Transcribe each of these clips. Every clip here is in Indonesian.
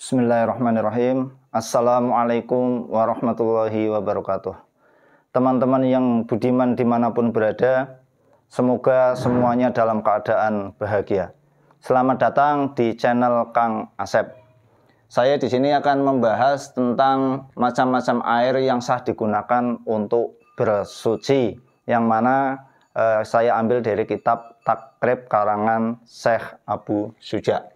Bismillahirrahmanirrahim. Assalamualaikum warahmatullahi wabarakatuh. Teman-teman yang budiman dimanapun berada, semoga semuanya dalam keadaan bahagia. Selamat datang di channel Kang Asep. Saya di sini akan membahas tentang macam-macam air yang sah digunakan untuk bersuci, yang mana eh, saya ambil dari kitab Takrib karangan Syekh Abu Suja.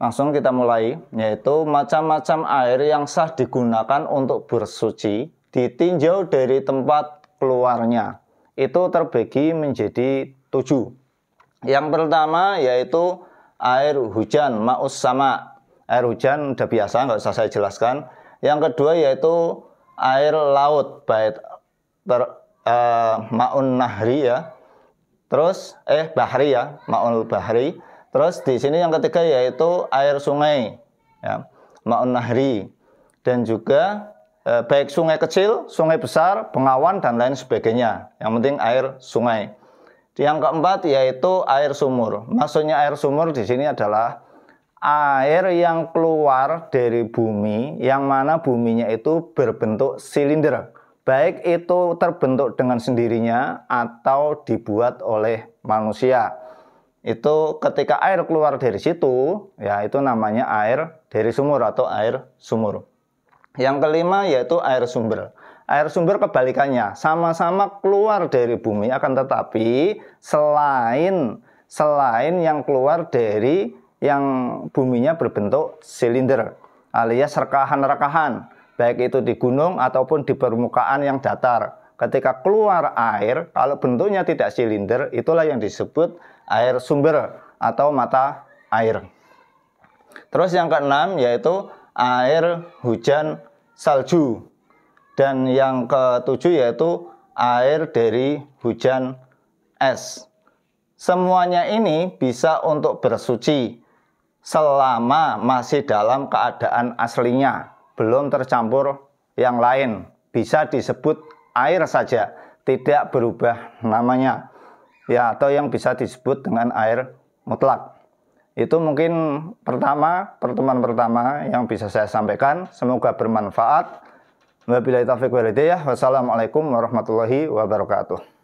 Langsung kita mulai, yaitu macam-macam air yang sah digunakan untuk bersuci ditinjau dari tempat keluarnya. Itu terbagi menjadi tujuh. Yang pertama yaitu air hujan, maus sama. Air hujan udah biasa, nggak usah saya jelaskan. Yang kedua yaitu air laut, baik ter, eh, maun nahri ya. Terus, eh bahri ya, maun bahri. Terus di sini yang ketiga yaitu air sungai, ya, maun nahri, dan juga e, baik sungai kecil, sungai besar, pengawan dan lain sebagainya. Yang penting air sungai. Yang keempat yaitu air sumur. Maksudnya air sumur di sini adalah air yang keluar dari bumi, yang mana buminya itu berbentuk silinder. Baik itu terbentuk dengan sendirinya atau dibuat oleh manusia itu ketika air keluar dari situ, ya itu namanya air dari sumur atau air sumur. Yang kelima yaitu air sumber. Air sumber kebalikannya, sama-sama keluar dari bumi akan tetapi selain selain yang keluar dari yang buminya berbentuk silinder alias rekahan-rekahan, baik itu di gunung ataupun di permukaan yang datar ketika keluar air, kalau bentuknya tidak silinder, itulah yang disebut air sumber atau mata air. Terus yang keenam yaitu air hujan salju. Dan yang ketujuh yaitu air dari hujan es. Semuanya ini bisa untuk bersuci selama masih dalam keadaan aslinya, belum tercampur yang lain. Bisa disebut air saja, tidak berubah namanya. Ya, atau yang bisa disebut dengan air mutlak. Itu mungkin pertama, pertemuan pertama yang bisa saya sampaikan. Semoga bermanfaat. Wabillahi taufiq walhidayah. Wassalamualaikum warahmatullahi wabarakatuh.